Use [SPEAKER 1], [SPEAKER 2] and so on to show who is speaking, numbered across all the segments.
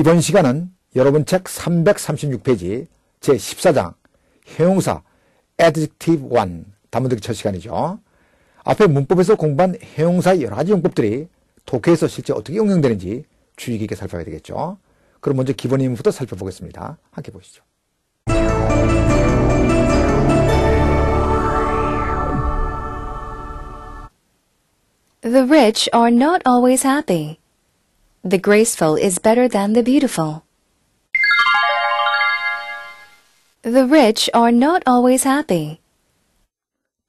[SPEAKER 1] 이번 시간은 여러분 책 336페이지 제14장 형용사 adjective 1 단문득기 첫 시간이죠. 앞에 문법에서 공부한 형용사 여러 가지 용법들이 독해에서 실제 어떻게 응용되는지 주의 깊게 살펴야 되겠죠. 그럼 먼저 기본 의문부터 살펴보겠습니다. 함께 보시죠.
[SPEAKER 2] The rich are not always happy. The graceful is better than the beautiful. The rich are not always happy.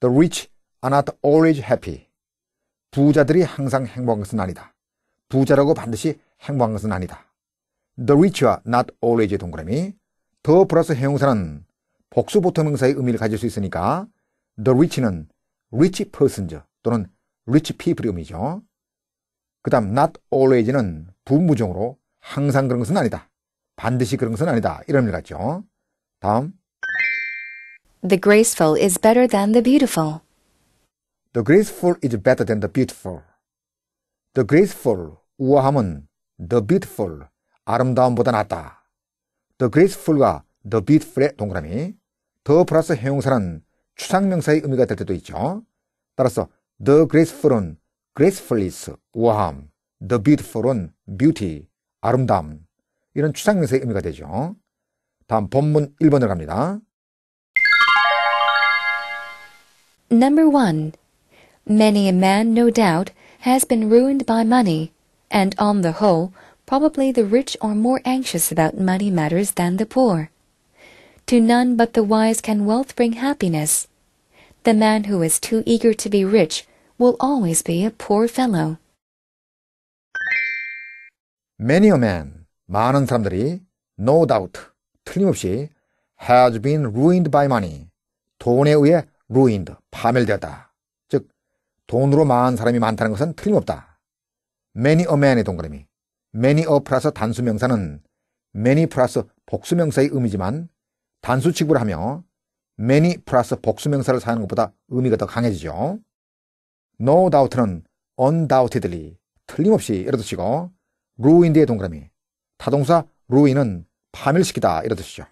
[SPEAKER 1] The rich are not always happy. 부자들이 항상 행복한 것은 아니다. 부자라고 반드시 행복한 것은 아니다. The r i c h are not a l w a y s 동그라미. 더 플러스 형용사는 복수 보통 명사의 의미를 가질 수 있으니까 the rich는 rich persons 또는 rich people의 의미죠. 그 다음 not always는 분부정으로 항상 그런 것은 아니다. 반드시 그런 것은 아니다. 이런 말 같죠. 다음
[SPEAKER 2] The graceful is better than the beautiful.
[SPEAKER 1] The graceful is better than the beautiful. The graceful, 우아함은 the beautiful, 아름다움보다 낫다. The graceful과 the beautiful의 동그라미, 더 플러스 형용사는 추상명사의 의미가 될 때도 있죠. 따라서 the graceful은 gracefulness, warm, the beautiful은 beauty, 아름다움 이런 추상명사의 의미가 되죠. 다음 본문 1번으로 갑니다.
[SPEAKER 2] Number 1. Many a man, no doubt, has been ruined by money, and on the whole, probably the rich are more anxious about money matters than the poor. To none but the wise can wealth bring happiness. The man who is too eager to be rich will always be a poor fellow.
[SPEAKER 1] Many a man, 많은 사람들이 no doubt, 틀림없이 has been ruined by money, 돈에 의해 ruined, 파멸되었다. 즉, 돈으로 망한 사람이 많다는 것은 틀림없다. many a man의 동그라미, many a 플러스 단수명사는 many 플러스 복수명사의 의미지만 단수 취급을 하며 many 플러스 복수명사를 사용하는 것보다 의미가 더 강해지죠. no doubt는 undoubtedly 틀림없이 이런 뜻이고 ruin 뒤의 동그라미 타동사 ruin은 파멸시키다 이런 뜻이죠.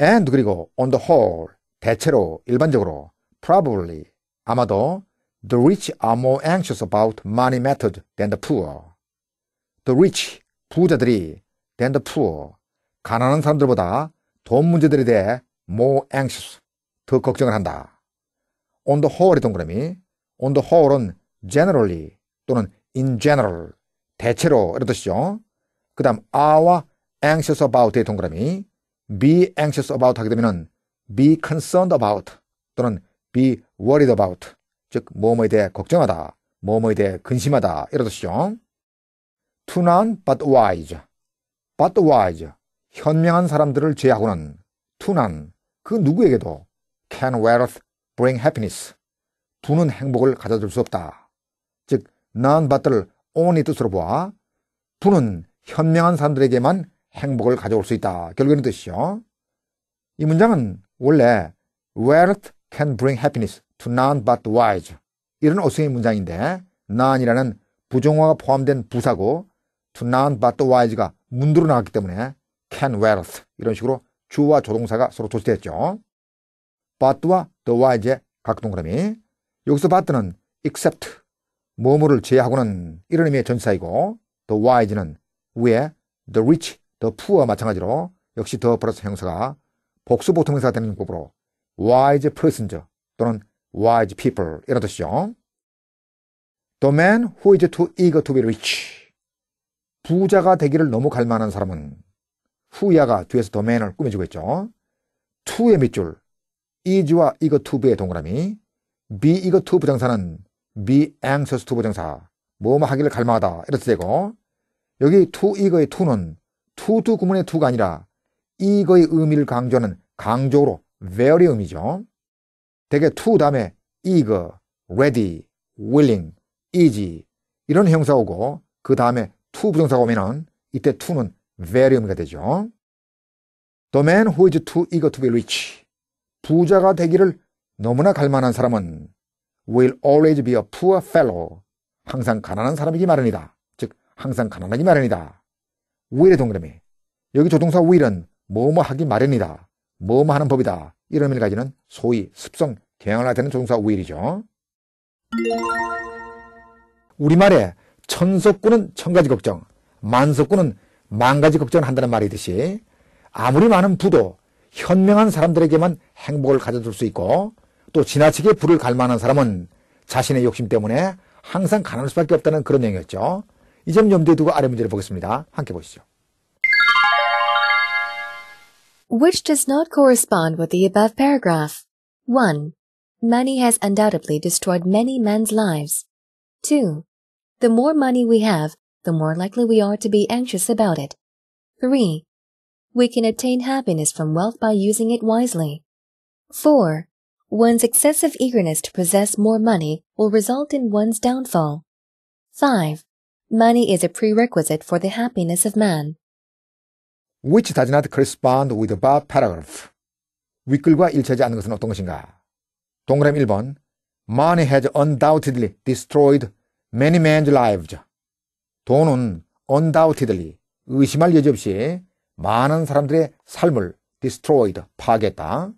[SPEAKER 1] and 그리고 on the whole 대체로 일반적으로 probably 아마도 the rich are more anxious about money method than the poor. the rich 부자들이 than the poor 가난한 사람들보다 돈 문제들에 대해 more anxious 더 걱정을 한다. on the whole의 동그라미 on the whole은 generally 또는 in general 대체로 이런 뜻이죠. 그 다음 are와 anxious about의 동그라미 be anxious about 하게 되면 be concerned about 또는 be worried about 즉 뭐뭐에 대해 걱정하다 뭐뭐에 대해 근심하다 이런 뜻이죠. to none but wise but wise 현명한 사람들을 제외하고는 to none 그 누구에게도 can wealth bring happiness 부는 행복을 가져줄 수 없다. 즉, 난 바트를 온이 뜻으로 보아 부는 현명한 사람들에게만 행복을 가져올 수 있다. 결국에는 뜻이요. 이 문장은 원래 wealth can bring happiness to n o n but wise 이런 어수의 문장인데 n o n 이라는 부정화가 포함된 부사고 to none but wise가 문두로 나왔기 때문에 can wealth 이런 식으로 주와 조동사가 서로 조치됐죠. but와 the wise의 각동그라미 여기서 바트는 except 뭐뭐를 제외하고는 이런 의미의 전사이고 the wise는 위에 the rich, the poor 마찬가지로 역시 the 더 플러스 형사가 복수 보통 형사가 되는 용법으로 wise persons 또는 wise people 이런 뜻이죠. The man who is too eager to be rich 부자가 되기를 너무 갈망하는 사람은 후야가 뒤에서 the man을 꾸며주고 있죠. to의 밑줄 is와 eager to be의 동그라미 be 이거 to 부정사는 be anxious to 부정사 뭐뭐 하기를 갈망하다 이렇게 되고 여기 to 이거의 to는 to do 구문의 to가 아니라 이거의 의미를 강조하는 강조로 very 의미죠. 대개 to 다음에 eager, ready, willing, easy 이런 형사 오고 그 다음에 to 부정사가 오면은 이때 to는 very 의미가 되죠. The man who is too eager to be rich 부자가 되기를 너무나 갈만한 사람은 will always be a poor fellow. 항상 가난한 사람이기 마련이다. 즉, 항상 가난하기 마련이다. will의 동그라미. 여기 조동사 will은 뭐뭐 하기 마련이다. 뭐뭐 하는 법이다. 이런 의미를 가지는 소위 습성 경향을 나타내는 조동사 will이죠. 우리말에 천석구는 천가지 걱정, 만석구는 만가지 걱정을 한다는 말이듯이 아무리 많은 부도, 현명한 사람들에게만 행복을 가져줄 수 있고 또 지나치게 불을 갈만한 사람은 자신의 욕심 때문에 항상 가난할 수밖에 없다는 그런 내용이었죠. 이점 염두에 두고 아래 문제를 보겠습니다. 함께 보시죠.
[SPEAKER 2] Which does not correspond with the above paragraph. 1. Money has undoubtedly destroyed many men's lives. 2. The more money we have, the more likely we are to be anxious about it. 3. We can attain happiness from wealth by using it wisely. 4. One's excessive eagerness to possess more money will result in one's downfall. 5. Money is a prerequisite for the happiness of man.
[SPEAKER 1] Which does not correspond with the above paragraph. 윗글과 일치하지 않는 것은 어떤 것인가? 동그라미 1번 Money has undoubtedly destroyed many men's lives. 돈은 undoubtedly 의심할 여지 없이 많은 사람들의 삶을 destroyed 파괴했다.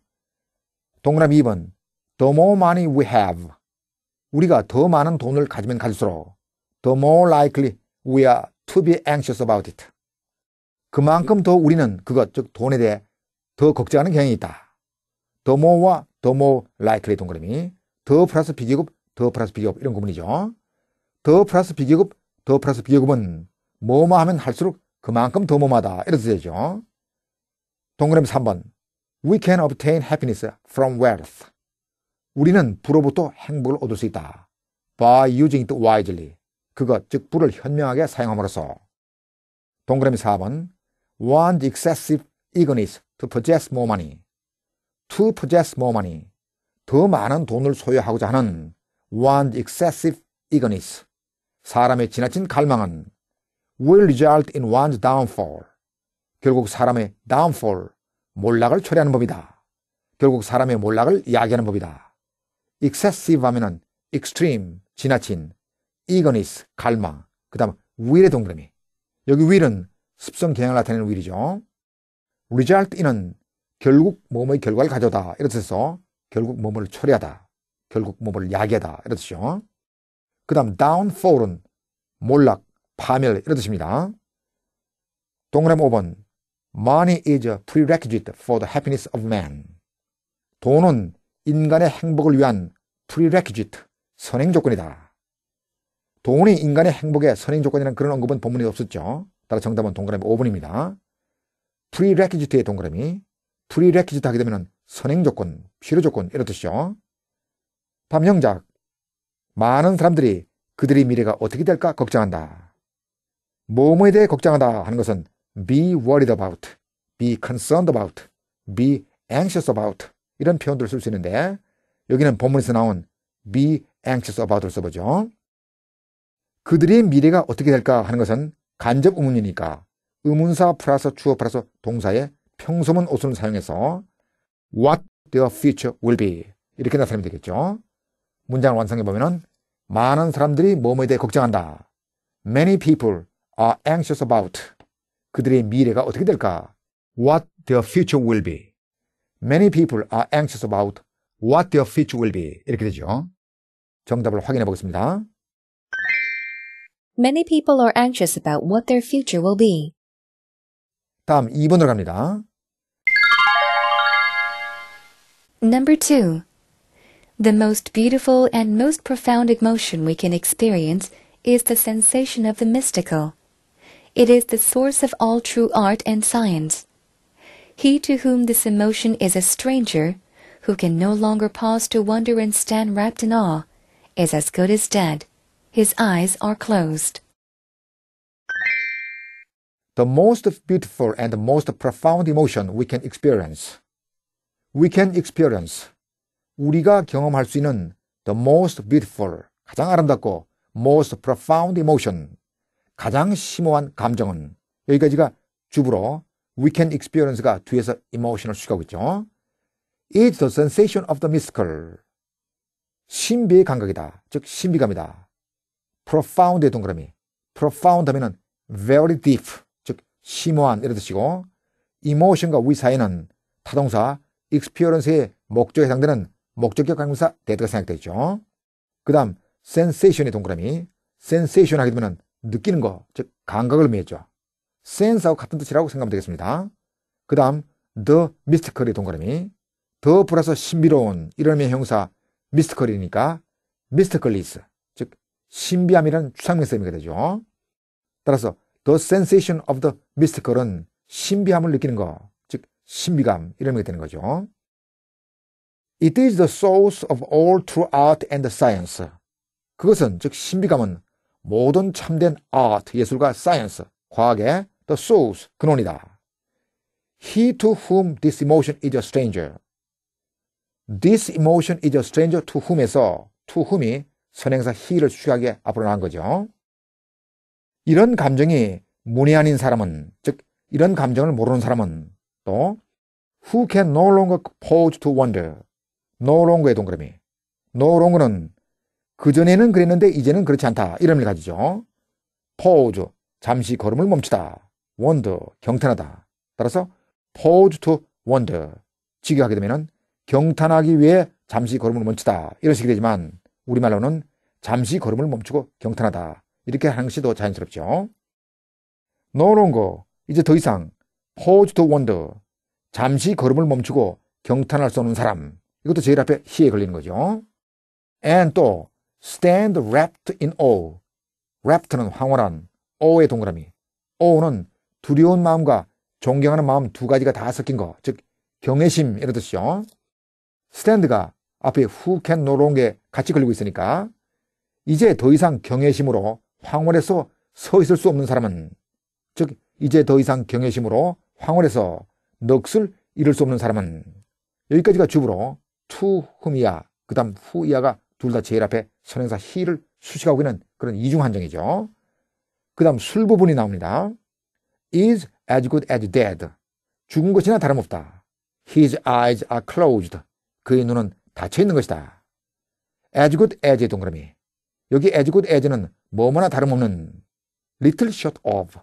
[SPEAKER 1] 동그라미 2번. The more money we have. 우리가 더 많은 돈을 가지면 갈수록 the more likely we are to be anxious about it. 그만큼 더 우리는 그것, 즉 돈에 대해 더 걱정하는 경향이 있다. the more와 the more likely 동그라미. 더 플러스 비교급, 더 플러스 비교급 이런 구분이죠. 더 플러스 비교급, 더 플러스 비교급은 뭐뭐 하면 할수록 그만큼 더 뭐마다 이렇게 되죠. 동그라미 3번. We can obtain happiness from wealth. 우리는 부로부터 행복을 얻을 수 있다. By using it wisely. 그것, 즉, 부를 현명하게 사용함으로써. 동그라미 4번. o n e excessive eagerness to possess more money. To possess more money. 더 많은 돈을 소유하고자 하는 o n e excessive eagerness. 사람의 지나친 갈망은 will result in one's downfall. 결국 사람의 downfall, 몰락을 초래하는 법이다. 결국 사람의 몰락을 야기하는 법이다. excessive 하면은 extreme, 지나친, eagerness, 갈망, 그 다음 will의 동그라미. 여기 will은 습성 경향을 나타내는 will이죠. result in은 결국 몸의 결과를 가져다. 이런 뜻에서 결국 몸을 초래하다. 결국 몸을 야기하다. 이런 뜻이죠. 그 다음 downfall은 몰락, 파멸 이런 뜻입니다. 동그라미 5번 Money is a prerequisite for the happiness of man. 돈은 인간의 행복을 위한 prerequisite, 선행 조건이다. 돈이 인간의 행복의 선행 조건이라는 그런 언급은 본문에 없었죠. 따라 정답은 동그라미 5번입니다. prerequisite의 동그라미, prerequisite 하게 되면 선행 조건, 필요 조건 이런 뜻이죠. 밤영작, 많은 사람들이 그들의 미래가 어떻게 될까 걱정한다. 뭐뭐에 대해 걱정한다 하는 것은 be worried about, be concerned about, be anxious about 이런 표현들을 쓸 수 있는데 여기는 본문에서 나온 be anxious about를 써보죠. 그들의 미래가 어떻게 될까 하는 것은 간접 의문이니까 의문사 플러스 주어 플러스 동사의 평소문 오순을 사용해서 what their future will be 이렇게 나타내면 되겠죠. 문장을 완성해 보면은 많은 사람들이 뭐뭐에 대해 걱정한다. Many people are anxious about 그들의 미래가 어떻게 될까? What their future will be. Many people are anxious about what their future will be. 이렇게 되죠. 정답을 확인해 보겠습니다.
[SPEAKER 2] Many people are anxious about what their future will be.
[SPEAKER 1] 다음 2번으로 갑니다.
[SPEAKER 2] Number 2. The most beautiful and most profound emotion we can experience is the sensation of the mystical. It is the source of all true art and science. He to whom this emotion is a stranger, who can no longer pause to wonder and stand wrapped in awe, is as good as dead. His eyes are closed.
[SPEAKER 1] The most beautiful and the most profound emotion we can experience. We can experience. 우리가 경험할 수 있는 the most beautiful, 가장 아름답고 most profound emotion, 가장 심오한 감정은 여기까지가 주부로 we can experience가 뒤에서 emotional 추가하고 있죠. is the sensation of the mystical. 신비의 감각이다. 즉 신비감이다. profound의 동그라미. profound 하면은 very deep. 즉 심오한 이런 뜻이고 emotion과 we 사이는 타동사 experience의 목적에 해당되는 목적격 관계사 대드가 생각되죠. 그 다음 sensation의 동그라미. sensation 하게 되면은 느끼는 거, 즉 감각을 의미했죠. sense하고 같은 뜻이라고 생각하면 되겠습니다. 그 다음 the mystical의 동그라미 더 플러스 신비로운 이런 의미의 형사 mystical이니까 mysticalness 즉 신비함이란 추상명사임이가 되죠. 따라서 the sensation of the mystical은 신비함을 느끼는 거, 즉 신비감 이런 의미가 되는 거죠. It is the source of all true art and science. 그것은 즉 신비감은 모든 참된 아트, 예술과 사이언스, 과학의 the source, 근원이다. He to whom this emotion is a stranger. This emotion is a stranger to whom에서 to whom이 선행사 he를 수식하게 앞으로 나온 거죠. 이런 감정이 문의 아닌 사람은, 즉, 이런 감정을 모르는 사람은 또 who can no longer pause to wonder. no longer의 동그라미. no longer는 그전에는 그랬는데 이제는 그렇지 않다. 이름을 가지죠. pause. 잠시 걸음을 멈추다. wonder. 경탄하다. 따라서 pause to wonder. 직역하게 되면은 경탄하기 위해 잠시 걸음을 멈추다. 이런 식이 되지만 우리말로는 잠시 걸음을 멈추고 경탄하다. 이렇게 하는 것이 더 자연스럽죠. no longer. 이제 더 이상 pause to wonder. 잠시 걸음을 멈추고 경탄할 수 없는 사람. 이것도 제일 앞에 시에 걸리는 거죠. and 또 stand wrapped in awe. wrapped는 황홀한, awe의 동그라미. awe는 두려운 마음과 존경하는 마음 두 가지가 다 섞인 거. 즉, 경외심, 이런 뜻이죠. stand가 앞에 who can no longer 같이 걸리고 있으니까 이제 더 이상 경외심으로 황홀해서 서 있을 수 없는 사람은 즉 이제 더 이상 경외심으로 황홀해서 넋을 잃을 수 없는 사람은 여기까지가 주부로 to whom이야 그 다음 후이야가둘 다 제일 앞에 선행사 히를 수식하고 있는 그런 이중 한정이죠. 그 다음 술 부분이 나옵니다. is as good as dead. 죽은 것이나 다름없다. His eyes are closed. 그의 눈은 닫혀 있는 것이다. as good as의 동그라미. 여기 as good as는 뭐뭐나 다름없는 little short of,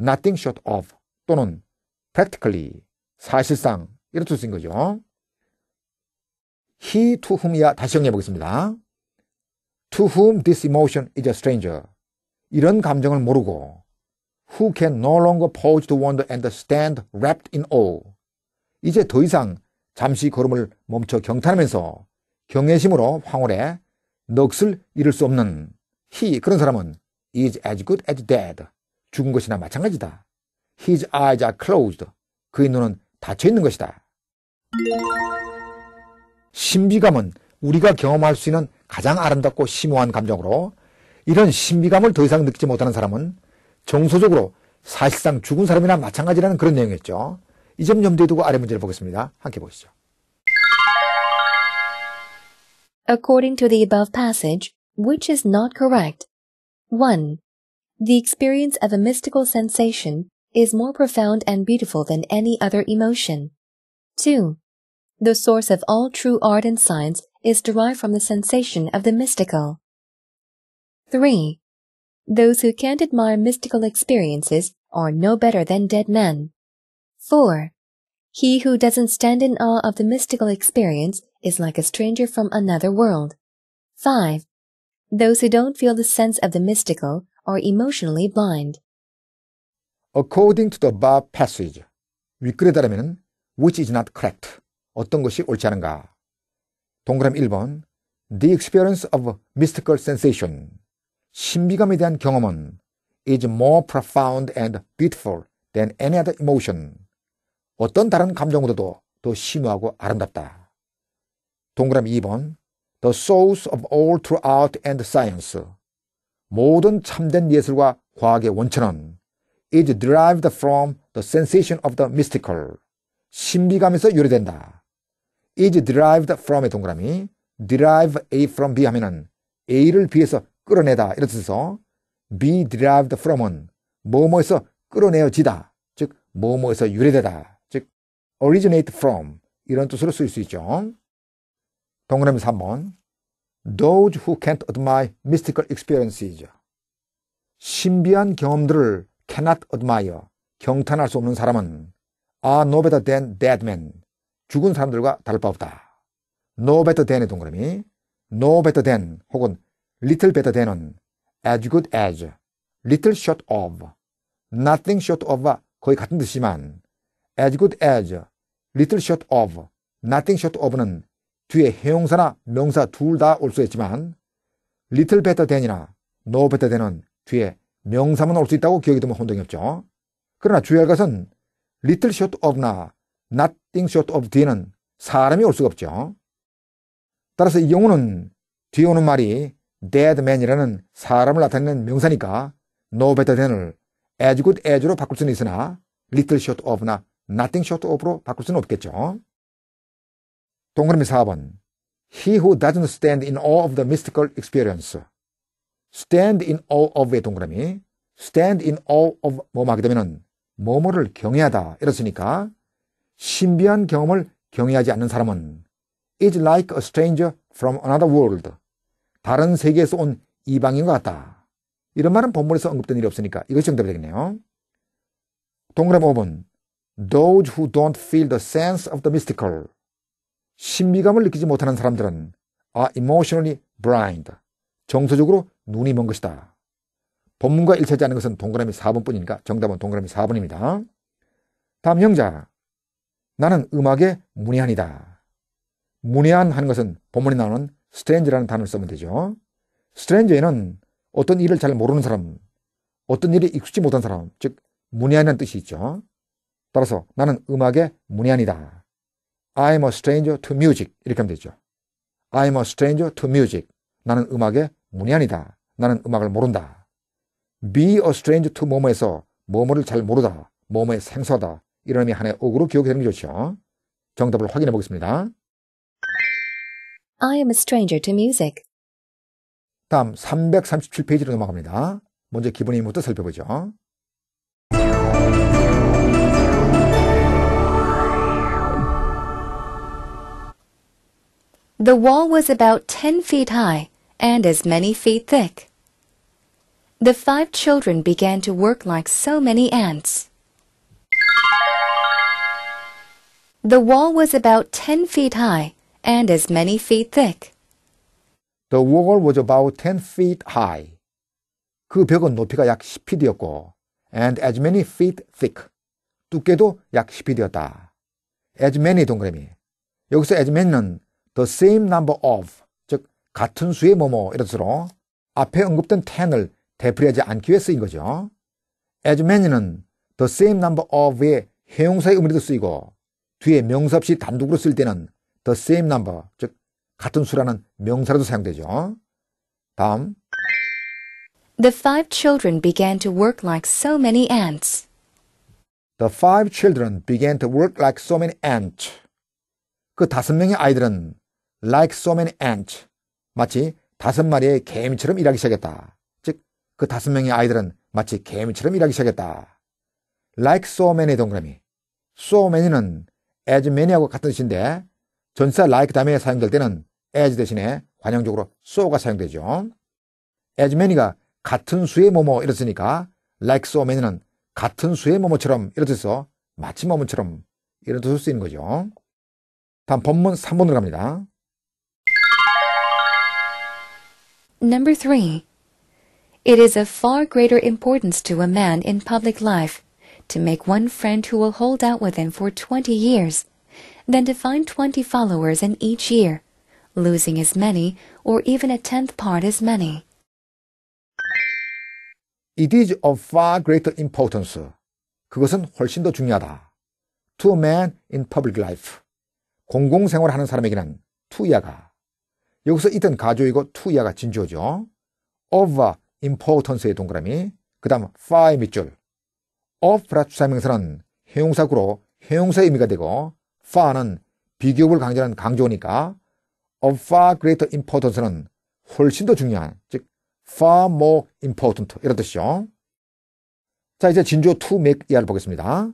[SPEAKER 1] nothing short of 또는 practically, 사실상 이렇게 쓰인 거죠. he to whom이야 다시 정리해 보겠습니다. to whom this emotion is a stranger. 이런 감정을 모르고 who can no longer pause to wonder and stand wrapped in awe. 이제 더 이상 잠시 걸음을 멈춰 경탄하면서 경외심으로 황홀해 넋을 잃을 수 없는 he 그런 사람은 is as good as dead. 죽은 것이나 마찬가지다. His eyes are closed. 그의 눈은 닫혀 있는 것이다. 신비감은 우리가 경험할 수 있는 가장 아름답고 심오한 감정으로 이런 신비감을 더 이상 느끼지 못하는 사람은 정서적으로 사실상 죽은 사람이나 마찬가지라는 그런 내용이었죠. 이 점 염두에 두고 아래 문제를 보겠습니다. 함께 보시죠.
[SPEAKER 2] According to the above passage, which is not correct? 1. The experience of a mystical sensation is more profound and beautiful than any other emotion. 2. The source of all true art and science is derived from the sensation of the mystical. 3. Those who can't admire mystical experiences are no better than dead men. 4. He who doesn't stand in awe of the mystical experience is like a stranger from another world. 5. Those who don't feel the sense of the mystical are emotionally blind.
[SPEAKER 1] According to the above passage, 위끌에 따르면 which is not correct, 어떤 것이 옳지 않은가 동그라미 1번 The experience of mystical sensation 신비감에 대한 경험은 is more profound and beautiful than any other emotion 어떤 다른 감정보다도 더 심오하고 아름답다. 동그라미 2번 The source of all true art and science 모든 참된 예술과 과학의 원천은 is derived from the sensation of the mystical 신비감에서 유래된다. is derived from의 동그라미 derive A from B 하면은 A를 B에서 끌어내다 이런 뜻에서 be derived from은 뭐뭐에서 끌어내어지다 즉 뭐뭐에서 유래되다 즉 originate from 이런 뜻으로 쓸 수 있죠 동그라미 3번 those who can't admire mystical experiences 신비한 경험들을 cannot admire 경탄할 수 없는 사람은 are no better than dead men 죽은 사람들과 다를 바 없다. No better than의 동그라미. No better than 혹은 little better than은 as good as, little short of, nothing short of와 거의 같은 뜻이지만 as good as, little short of, nothing short of는 뒤에 형용사나 명사 둘 다 올 수 있지만 little better than이나 no better than은 뒤에 명사만 올 수 있다고 기억이 되면 혼동이 없죠. 그러나 주의할 것은 little short of나 not things h o t of 뒤에는 사람이 올 수가 없죠. 따라서 이 경우는 뒤에 오는 말이 dead man이라는 사람을 나타내는 명사니까 no better than을 as good as로 바꿀 수는 있으나 little short of나 nothing short of로 바꿀 수는 없겠죠. 동그라미 4번 He who doesn't stand in awe of the mystical experience stand in awe of의 동그라미 stand in awe of 뭐뭐 하게 되면 뭐뭐를 경외하다 이렇으니까 신비한 경험을 경외하지 않는 사람은 is like a stranger from another world. 다른 세계에서 온이방인것 같다. 이런 말은 본문에서 언급된 일이 없으니까 이것이 정답이 되겠네요. 동그라미 5번. Those who don't feel the sense of the mystical. 신비감을 느끼지 못하는 사람들은 are emotionally blind. 정서적으로 눈이 먼 것이다. 본문과 일치하지 않은 것은 동그라미 4번뿐이니까 정답은 동그라미 4번입니다. 다음 형자. 나는 음악의 문외한이다. 문외한 하는 것은 본문에 나오는 s t r a n g e 라는 단어를 쓰면 되죠. s t r a n g e 에는 어떤 일을 잘 모르는 사람, 어떤 일이 익숙지 못한 사람, 즉 문외한이라는 뜻이 있죠. 따라서 나는 음악의 문외한이다. I'm a stranger to music 이렇게 하면 되죠. I'm a stranger to music. 나는 음악의 문외한이다. 나는 음악을 모른다. be a stranger to 뭐뭐에서 뭐뭐를 잘 모르다, 뭐뭐에 생소하다, 이런 의미 하나의 옥으로 기억이 되는 게 좋죠. 정답을 확인해 보겠습니다.
[SPEAKER 2] I am a stranger to music.
[SPEAKER 1] 다음 337페이지로 넘어갑니다. 먼저 기본의 힘부터 살펴보죠.
[SPEAKER 2] The wall was about 10 feet high and as many feet thick. The five children began to work like so many ants. The wall was about 10 feet high and as many feet thick.
[SPEAKER 1] The wall was about 10 feet high. 그 벽은 높이가 약 10피트였고 and as many feet thick. 두께도 약 10피트였다. as many 동그라미. 여기서 as many는 the same number of 즉 같은 수의 뭐뭐 이런 뜻으로 앞에 언급된 10을 되풀이하지 않기 위해 쓰인 거죠. as many는 the same number of의 형용사의 의미로도 쓰이고 뒤에 명사 없이 단독으로 쓸 때는 the same number 즉 같은 수라는 명사로도 사용되죠. 다음
[SPEAKER 2] The five children began to work like so many ants.
[SPEAKER 1] The five children began to work like so many ants. 그 다섯 명의 아이들은 like so many ants 마치 다섯 마리의 개미처럼 일하기 시작했다. 즉 그 다섯 명의 아이들은 마치 개미처럼 일하기 시작했다. like so many 동그라미. so many는 as many하고 같은 뜻인데 전사 like 다음에 사용될 때는 as 대신에 관용적으로 so가 사용되죠. as many가 같은 수의 뭐뭐 이렇으니까 like so many는 같은 수의 뭐뭐처럼 이렇듯서 마치 뭐뭐처럼 이런 뜻을 쓰이는 거죠. 다음 본문 3번으로 갑니다.
[SPEAKER 2] Number 3. It is of far greater importance to a man in public life to make one friend who will hold out with him for twenty years than to find twenty followers in each year, losing as many or even a tenth part as many.
[SPEAKER 1] It is of far greater importance. 그것은 훨씬 더 중요하다. To a man in public life. 공공생활을 하는 사람에게는 투야가. 여기서 이든 가조이고 투야가 진주어죠. over importance의 동그라미. 그 다음 far의 밑줄. of라 주사명사는 형용사구로 형용사의 의미가 되고 far는 비교급을 강조하는 강조니까 of far greater importance는 훨씬 더 중요한 즉 far more important 이런 뜻이죠. 자 이제 진조 to make 이하를 보겠습니다.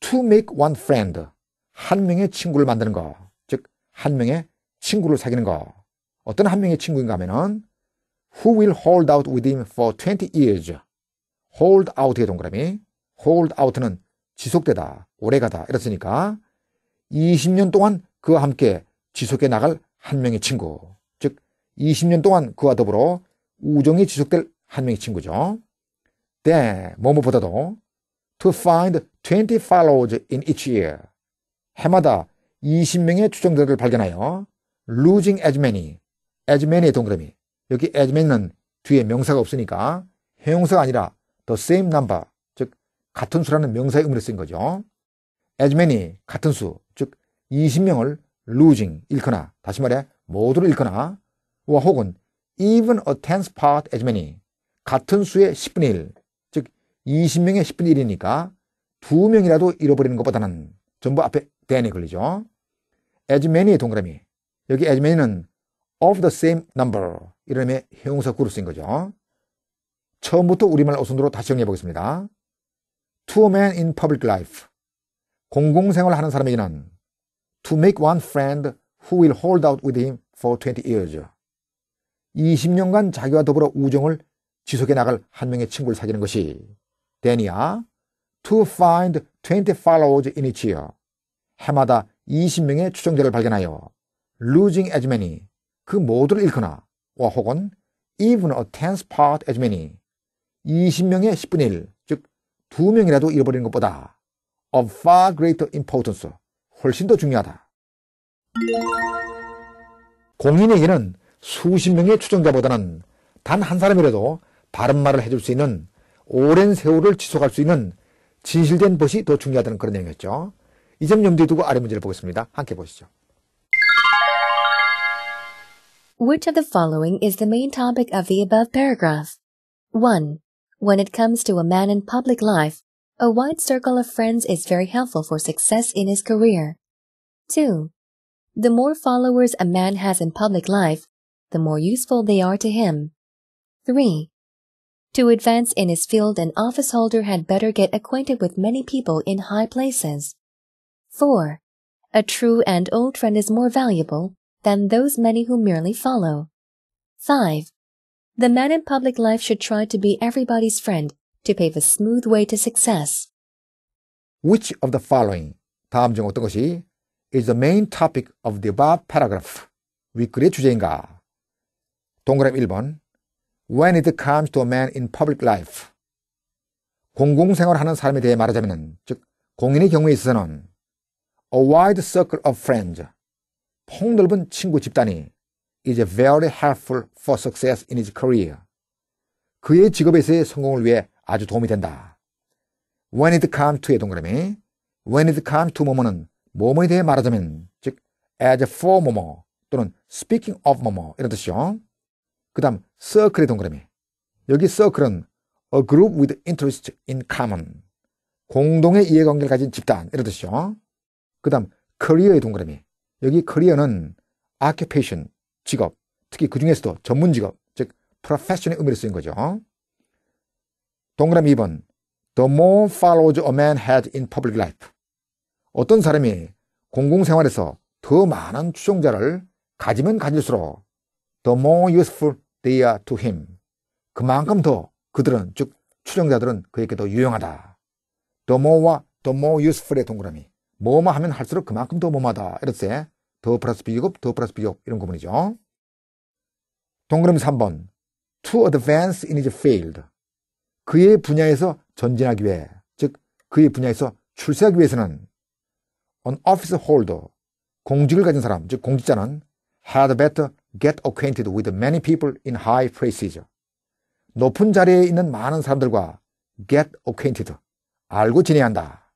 [SPEAKER 1] to make one friend 한 명의 친구를 만드는 거즉 한 명의 친구를 사귀는 거 어떤 한 명의 친구인가 하면은 who will hold out with him for 20 years hold out의 동그라미 홀드 아웃는 지속되다, 오래가다 이랬으니까 20년 동안 그와 함께 지속해 나갈 한 명의 친구. 즉 20년 동안 그와 더불어 우정이 지속될 한 명의 친구죠. 때 네, 뭐뭐보다도 to find 20 followers in each year. 해마다 20명의 추종자들을 발견하여 losing as many, as many의 동그라미. 여기 as many는 뒤에 명사가 없으니까 형용사가 아니라 the same number, 같은 수라는 명사의 의미를쓴 거죠. as many 같은 수, 즉 20명을 losing 잃거나 다시 말해 모두를 잃거나 와 혹은 even a tenth part as many 같은 수의 10분의 1, 즉 20명의 10분의 1이니까 2명이라도 잃어버리는 것보다는 전부 앞에 t h e n 이 걸리죠. as many의 동그라미, 여기 as many는 of the same number 이름의 형용사 구로 쓴 거죠. 처음부터 우리말 어순으로 다시 정리해 보겠습니다. Two men in public life. 공공생활을 하는 사람에게는 to make one friend who will hold out with him for 20 years. 20년간 자기와 더불어 우정을 지속해 나갈 한 명의 친구를 사귀는 것이 데니아 to find 20 followers in each year. 해마다 20명의 추정자를 발견하여 losing as many 그 모두를 잃거나 와 혹은 even a tenth part as many 20명의 10분의 1두 명이라도 잃어버리는 것보다 of far greater importance, 훨씬 더 중요하다. 공인에게는 수십 명의 추종자보다는 단 한 사람이라도 바른 말을 해줄 수 있는 오랜 세월을 지속할 수 있는 진실된 벗이 더 중요하다는 그런 내용이었죠. 이 점 염두에 두고 아래 문제를 보겠습니다. 함께 보시죠.
[SPEAKER 2] Which of the following is the main topic of the above paragraph? 1. When it comes to a man in public life, a wide circle of friends is very helpful for success in his career. 2. The more followers a man has in public life, the more useful they are to him. 3. To advance in his field, an office holder had better get acquainted with many people in high places. 4. A true and old friend is more valuable than those many who merely follow. 5. The man in public life should try to be everybody's friend to pave a smooth way to success.
[SPEAKER 1] Which of the following, 다음 중 어떤 것이 is the main topic of the above paragraph, 윗글의 주제인가? 동그라미 1번 When it comes to a man in public life 공공생활하는 사람에 대해 말하자면 즉 공인의 경우에 있어서는 a wide circle of friends 폭넓은 친구 집단이 is very helpful for success in his career. 그의 직업에서의 성공을 위해 아주 도움이 된다. When it comes to의 동그라미 When it comes to 뭐뭐는 뭐뭐에 대해 말하자면 즉 as for 뭐뭐 또는 speaking of 뭐뭐 이런 뜻이죠. 그 다음 circle의 동그라미 여기 circle은 a group with interest in common 공동의 이해관계를 가진 집단 이런 뜻이죠. 그 다음 career의 동그라미 여기 career는 occupation 직업, 특히 그 중에서도 전문 직업, 즉 프로페셔널의 의미를 쓰인 거죠. 동그라미 2번 The more follows e r a man had in public life 어떤 사람이 공공생활에서 더 많은 추종자를 가지면 가질수록 The more useful they are to him 그만큼 더 그들은 즉 추종자들은 그에게 더 유용하다 The more와 The more useful의 동그라미 뭐뭐 하면 할수록 그만큼 더 뭐마다 이렇게 더 플러스 비교급, 더 플러스 비교급 이런 구문이죠. 동그라미 3번 To advance in his field 그의 분야에서 전진하기 위해 즉 그의 분야에서 출세하기 위해서는 an office holder 공직을 가진 사람 즉 공직자는 had better get acquainted with many people in high places 높은 자리에 있는 많은 사람들과 get acquainted 알고 지내야 한다.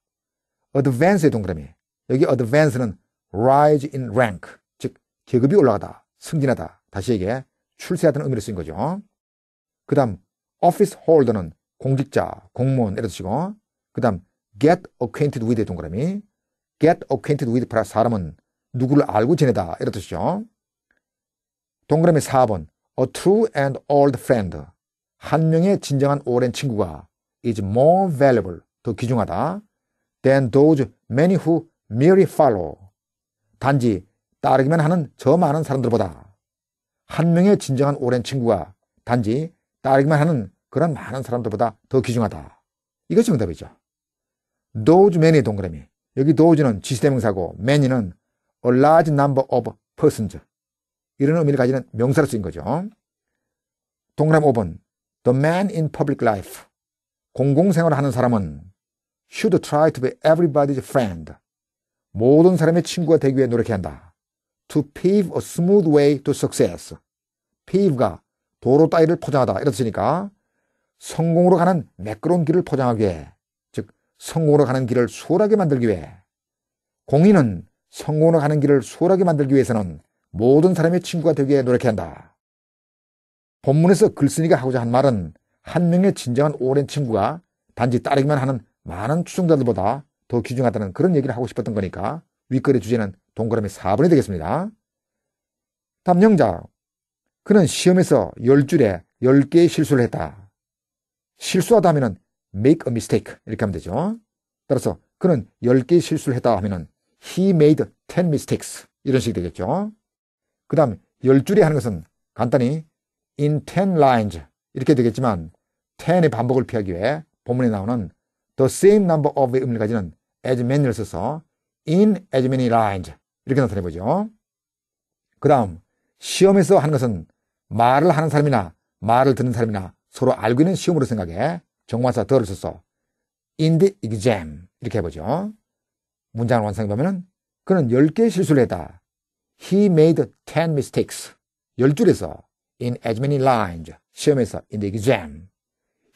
[SPEAKER 1] advance의 동그라미 여기 advance는 rise in rank. 즉, 계급이 올라가다, 승진하다. 다시 얘기해, 출세하다는 의미로 쓰인 거죠. 그 다음, office holder는 공직자, 공무원, 이를 드시고, 그 다음, get acquainted with 동그라미. get acquainted with 플러스 사람은 누구를 알고 지내다. 이런 뜻이죠. 동그라미 4번. a true and old friend. 한 명의 진정한 오랜 친구가 is more valuable. 더 귀중하다. than those many who merely follow. 단지 따르기만 하는 저 많은 사람들보다 한 명의 진정한 오랜 친구가 단지 따르기만 하는 그런 많은 사람들보다 더 귀중하다. 이것이 정답이죠. Those 동그라미. 여기 doze는 지시대명사고 many는 a large number of persons. 이런 의미를 가지는 명사로 쓰인 거죠. 동그라미 5번. The man in public life. 공공생활을 하는 사람은 should try to be everybody's friend. 모든 사람의 친구가 되기 위해 노력해야 한다. To pave a smooth way to success. pave가 도로 따위를 포장하다 이렇으니까 성공으로 가는 매끄러운 길을 포장하기 위해 즉 성공으로 가는 길을 수월하게 만들기 위해 공인은 성공으로 가는 길을 수월하게 만들기 위해서는 모든 사람의 친구가 되기 위해 노력해야 한다. 본문에서 글쓴이가 하고자 한 말은 한 명의 진정한 오랜 친구가 단지 따르기만 하는 많은 추종자들보다 더 귀중하다는 그런 얘기를 하고 싶었던 거니까 윗글의 주제는 동그라미 4번이 되겠습니다. 담영자 그는 시험에서 10줄에 10개의 실수를 했다. 실수하다 하면은 make a mistake 이렇게 하면 되죠. 따라서 그는 10개의 실수를 했다 하면은 he made 10 mistakes 이런 식이 되겠죠. 그 다음 10줄에 하는 것은 간단히 in 10 lines 이렇게 되겠지만 10의 반복을 피하기 위해 본문에 나오는 the same number of의 의미를 가지는 as many를 써서 in as many lines 이렇게 나타내보죠. 그 다음 시험에서 하는 것은 말을 하는 사람이나 말을 듣는 사람이나 서로 알고 있는 시험으로 생각해 정관사 더를 써서 in the exam 이렇게 해보죠. 문장을 완성해보면 그는 10개의 실수를 했다. He made 10 mistakes. 10줄에서 in as many lines 시험에서 in the exam.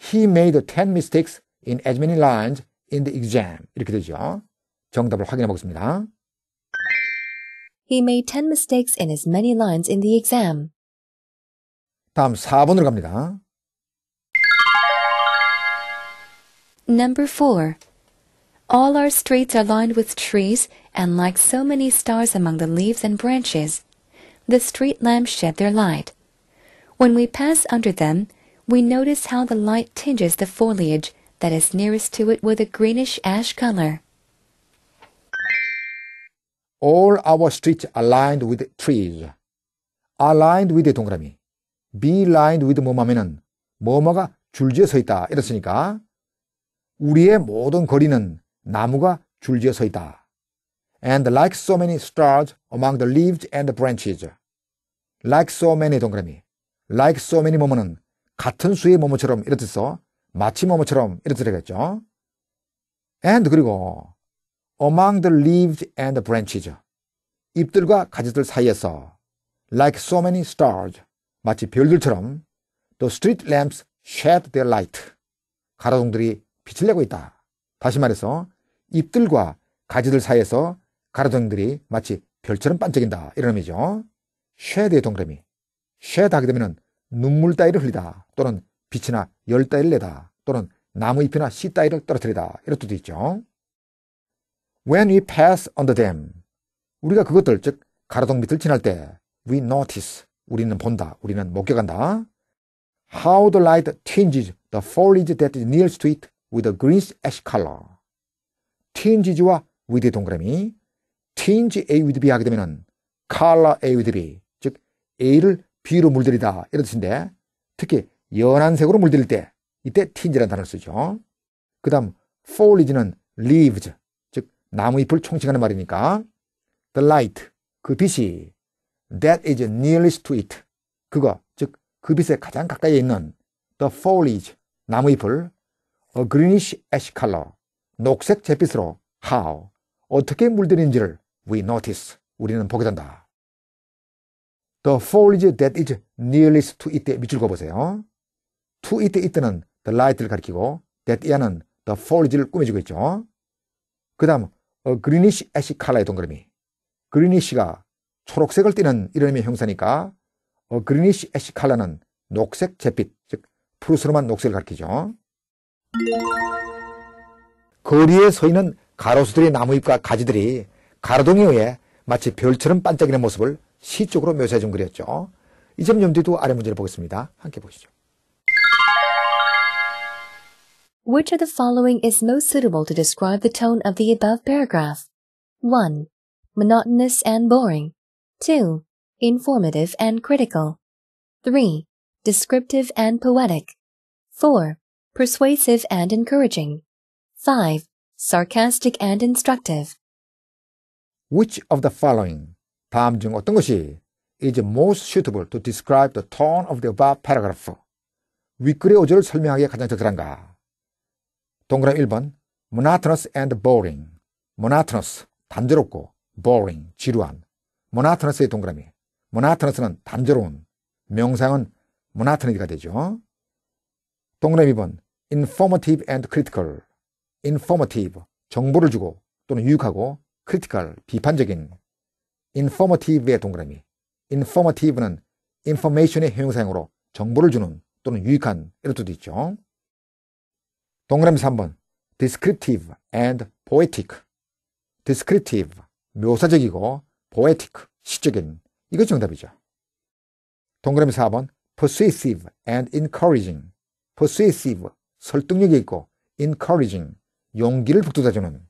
[SPEAKER 1] He made 10 mistakes in as many lines in the exam 이렇게 되죠. 정답을 확인해 보겠습니다.
[SPEAKER 2] He made 10 mistakes in as many lines in the exam.
[SPEAKER 1] 다음 4번으로 갑니다.
[SPEAKER 2] Number 4. All our streets are lined with trees and like so many stars among the leaves and branches. The street lamps shed their light. When we pass under them, we notice how the light tinges the foliage that is nearest to it with a greenish ash color.
[SPEAKER 1] All our streets are lined with trees. are lined with 동그라미. be lined with 뭐뭐 하면은 뭐뭐가 줄지어 서 있다. 이랬으니까 우리의 모든 거리는 나무가 줄지어 서 있다. and like so many stars among the leaves and the branches. like so many 동그라미. like so many 뭐뭐는 같은 수의 뭐뭐처럼 이렇듯서 마치뭐뭐처럼 이렇게 들어겠죠 And 그리고 among the leaves and the branches 잎들과 가지들 사이에서 like so many stars 마치 별들처럼 the street lamps shed their light 가로등들이 빛을 내고 있다. 다시 말해서 잎들과 가지들 사이에서 가로등들이 마치 별처럼 반짝인다. 이런 의미죠. shed의 동그라미. shed 하게 되면 눈물 따위를 흘리다 또는 빛이나 열 따위를 내다 또는 나무 잎이나 씨 따위를 떨어뜨리다 이런 뜻도 있죠. When we pass under them 우리가 그것들 즉 가로등 밑을 지날 때 we notice 우리는 본다 우리는 목격한다 how the light tinges the foliage that is nearest to it with a greenish ash color tinges와 with 동그라미 tinge A with B 하게 되면은 color A with B 즉 A를 B로 물들이다 이런 뜻인데 특히 연한 색으로 물들 때 이때 tinge라는 단어를 쓰죠. 그 다음 foliage는 leaves 즉 나무잎을 총칭하는 말이니까 the light 그 빛이 that is nearest to it 그거 즉 그 빛에 가장 가까이 있는 the foliage 나무잎을 a greenish ash color 녹색 잿빛으로 how 어떻게 물들인지를 we notice 우리는 보게 된다. The foliage that is nearest to it에 밑줄 그어보세요. to it, it는 the light를 가리키고 that ear는 the foliage를 꾸며주고 있죠. 그 다음 어, greenish ash 컬러의 동그라미 greenish가 초록색을 띠는 이런 의미의 형사니까 어, greenish ash 컬러는 녹색 잿빛 즉 푸르스름한 녹색을 가리키죠. 거리에 서 있는 가로수들의 나무잎과 가지들이 가로등에 의해 마치 별처럼 반짝이는 모습을 시적으로 묘사해 준 글이었죠. 이점 염두에 두고 아래 문제를 보겠습니다. 함께 보시죠.
[SPEAKER 2] Which of the following is most suitable to describe the tone of the above paragraph? 1. Monotonous and boring. 2. Informative and critical. 3. Descriptive and poetic. 4. Persuasive and encouraging. 5. Sarcastic and instructive.
[SPEAKER 1] Which of the following, 다음 중 어떤 것이 is most suitable to describe the tone of the above paragraph? 윗글의 어조를 설명하기에 가장 적절한가? 동그라미 1번 monotonous and boring monotonous 단조롭고 boring 지루한 monotonous의 동그라미 monotonous는 단조로운 명상은 monotony가 되죠. 동그라미 2번 informative and critical informative 정보를 주고 또는 유익하고 critical 비판적인 informative의 동그라미 informative는 information의 형용사용으로 정보를 주는 또는 유익한 이럴 수도 있죠. 동그라미 3번. descriptive and poetic. descriptive. 묘사적이고 poetic. 시적인. 이것 정답이죠. 동그라미 4번. persuasive and encouraging. persuasive. 설득력이 있고 encouraging. 용기를 북돋아주는.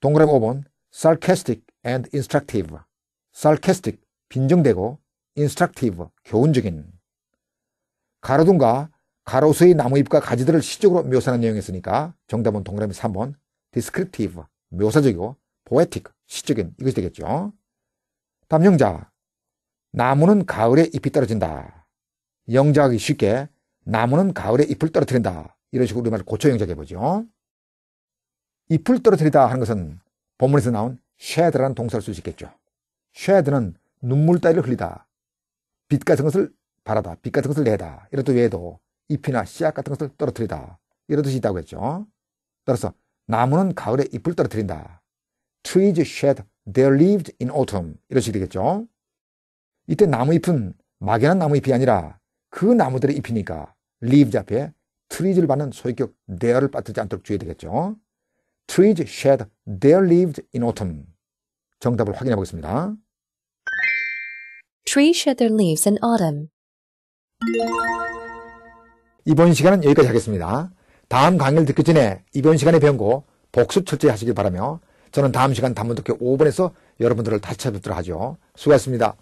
[SPEAKER 1] 동그라미 5번. sarcastic and instructive. sarcastic. 빈정되고 instructive. 교훈적인. 가로등과 가로수의 나무잎과 가지들을 시적으로 묘사하는 내용이었으니까 정답은 동그라미 3번 descriptive 묘사적이고 poetic 시적인 이것이 되겠죠. 다음 영작 나무는 가을에 잎이 떨어진다. 영작이 쉽게 나무는 가을에 잎을 떨어뜨린다. 이런 식으로 우리말을 고쳐 영작해보죠. 잎을 떨어뜨리다 하는 것은 본문에서 나온 shed라는 동사를 쓸 수 있겠죠. shed는 눈물 따위를 흘리다. 빛 같은 것을 바라다. 빛 같은 것을 내다. 이런 뜻 외에도 잎이나 씨앗 같은 것을 떨어뜨리다. 이런 뜻이 있다고 했죠. 따라서 나무는 가을에 잎을 떨어뜨린다. Trees shed their leaves in autumn. 이런 식이 되겠죠. 이때 나무잎은 막연한 나무잎이 아니라 그 나무들의 잎이니까 leaves 앞에 trees를 받는 소유격 their를 빠뜨리지 않도록 주의해야 되겠죠. Trees shed their leaves in autumn. 정답을 확인해 보겠습니다.
[SPEAKER 2] Trees shed their leaves in autumn.
[SPEAKER 1] 이번 시간은 여기까지 하겠습니다. 다음 강의를 듣기 전에 이번 시간에 배운 거 복습 철저히 하시길 바라며 저는 다음 시간 단문독교 5번에서 여러분들을 다시 찾아뵙도록 하죠. 수고하셨습니다.